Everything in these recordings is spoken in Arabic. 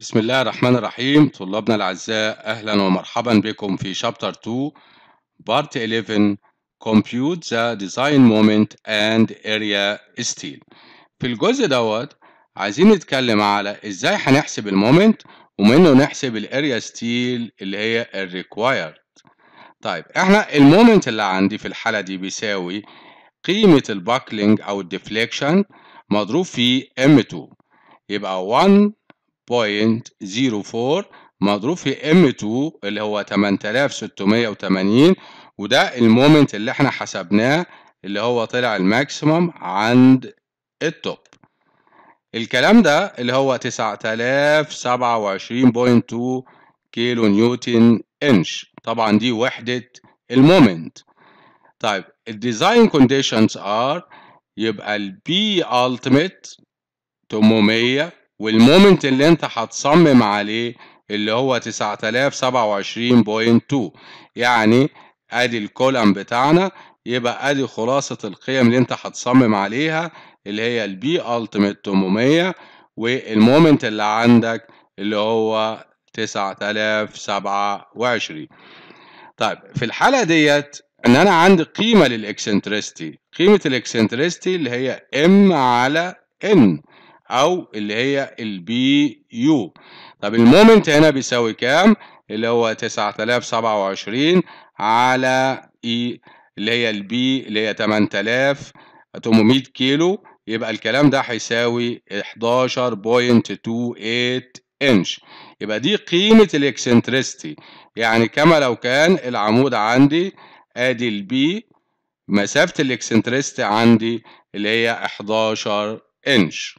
بسم الله الرحمن الرحيم طلابنا الأعزاء أهلا ومرحبا بكم في شابتر 2 بارت 11 Compute the Design Moment and Area Steel في الجزء دوت عايزين نتكلم على إزاي هنحسب المومنت ومنه نحسب الاريا ستيل اللي هي الريكوايرد طيب احنا المومنت اللي عندي في الحالة دي بيساوي قيمة الباكلينج أو الديفليكشن مضروب في M2 يبقى 1 0.04 مضروب في M2 اللي هو 8680 وده المومنت اللي احنا حسبناه اللي هو طلع الماكسيمم عند التوب الكلام ده اللي هو 9027.2 كيلو نيوتن انش طبعا دي وحدة المومنت طيب الديزاين كونديشنز ار يبقى البي التيميت 800 والمومنت اللي انت هتصمم عليه اللي هو 9027.2 يعني ادي الكولم بتاعنا يبقى ادي خلاصة القيم اللي انت هتصمم عليها اللي هي البي التيميت 800 والمومنت اللي عندك اللي هو 9027 طيب في الحالة ديت ان انا عندي قيمة للاكسنترستي قيمة الاكسنترستي اللي هي ام على ان او اللي هي البي يو طب المومنت هنا بيساوي كام اللي هو 9027 على اي e اللي هي البي اللي هي 8800 كيلو يبقى الكلام ده هيساوي 11.28 انش يبقى دي قيمة الاكسنتريستي يعني كما لو كان العمود عندي ادي البي مسافة الاكسنتريستي عندي اللي هي 11 انش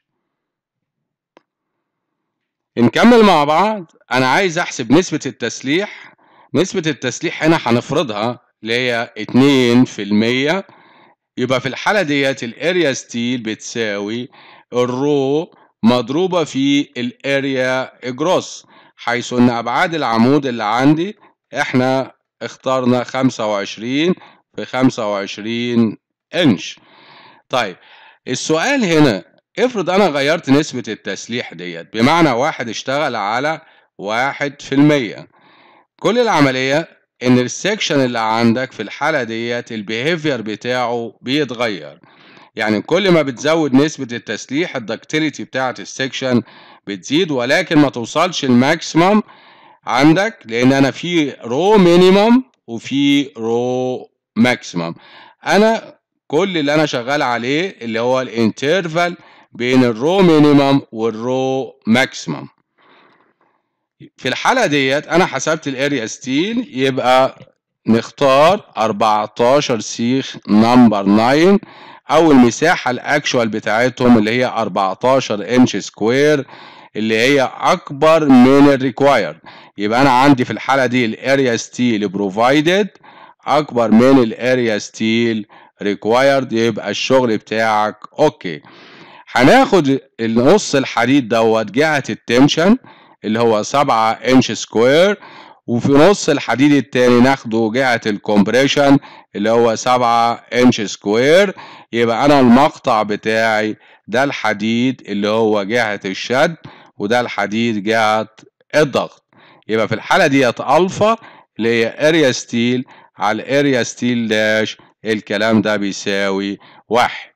نكمل مع بعض انا عايز احسب نسبة التسليح نسبة التسليح هنا هنفرضها اللي هي اتنين في المية يبقى في الحالة ديت الاريا ستيل بتساوي الرو مضروبة في الاريا جروس حيث ان ابعاد العمود اللي عندي احنا اخترنا خمسة وعشرين في خمسة وعشرين انش طيب السؤال هنا افرض انا غيرت نسبة التسليح ديت بمعنى واحد اشتغل على واحد في المية كل العملية ان السكشن اللي عندك في الحالة ديت البيهيفير بتاعه بيتغير يعني كل ما بتزود نسبة التسليح الدكتيليتي بتاعة السكشن بتزيد ولكن ما توصلش الماكسيمم عندك لان انا في رو مينيمم وفي رو ماكسيمم انا كل اللي انا شغال عليه اللي هو الانترفال بين الرو مينيمم والرو ماكسيمم في الحالة ديت أنا حسبت الاريا ستيل يبقى نختار 14 سيخ نمبر 9 أو المساحة الأكشوال بتاعتهم اللي هي 14 إنش سكوير اللي هي أكبر من الريكواير يبقى أنا عندي في الحالة دي الاريا ستيل بروفايدد أكبر من الاريا ستيل ريكوايرد يبقى الشغل بتاعك أوكي okay. هناخد النص الحديد دوت جهة التنشن اللي هو 7 انش سكوير وفي نص الحديد التاني ناخده جهة الكومبريشن اللي هو 7 انش سكوير يبقى انا المقطع بتاعي ده الحديد اللي هو جهة الشد وده الحديد جهة الضغط يبقى في الحالة ديت الفا اللي هي اريا ستيل على اريا ستيل داش الكلام ده بيساوي واحد